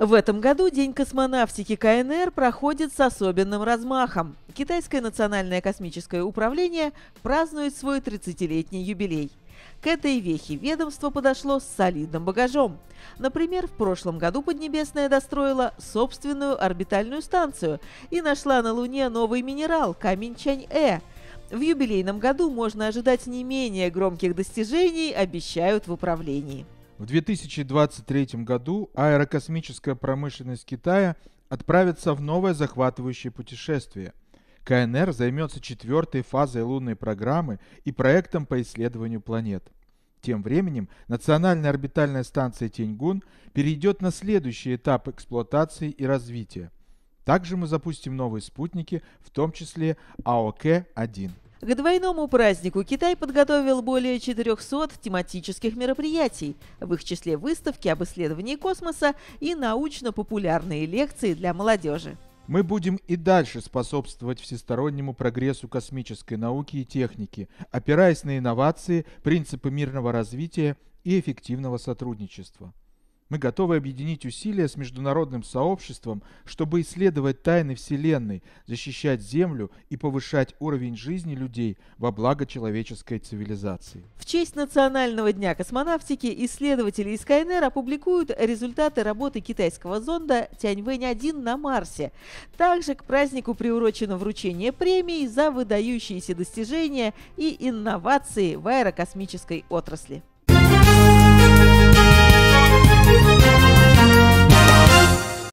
В этом году День космонавтики КНР проходит с особенным размахом. Китайское национальное космическое управление празднует свой 30-летний юбилей. К этой вехе ведомство подошло с солидным багажом. Например, в прошлом году Поднебесная достроила собственную орбитальную станцию и нашла на Луне новый минерал – камень Чань-Э. В юбилейном году можно ожидать не менее громких достижений, обещают в управлении. В 2023 году аэрокосмическая промышленность Китая отправится в новое захватывающее путешествие. КНР займется четвертой фазой лунной программы и проектом по исследованию планет. Тем временем Национальная орбитальная станция Тяньгун перейдет на следующий этап эксплуатации и развития. Также мы запустим новые спутники, в том числе АОК-1. К двойному празднику Китай подготовил более 400 тематических мероприятий, в их числе выставки об исследовании космоса и научно-популярные лекции для молодежи. Мы будем и дальше способствовать всестороннему прогрессу космической науки и техники, опираясь на инновации, принципы мирного развития и эффективного сотрудничества. Мы готовы объединить усилия с международным сообществом, чтобы исследовать тайны Вселенной, защищать Землю и повышать уровень жизни людей во благо человеческой цивилизации. В честь Национального дня космонавтики исследователи из КНР опубликуют результаты работы китайского зонда Тяньвэнь-1 на Марсе. Также к празднику приурочено вручение премий за выдающиеся достижения и инновации в аэрокосмической отрасли.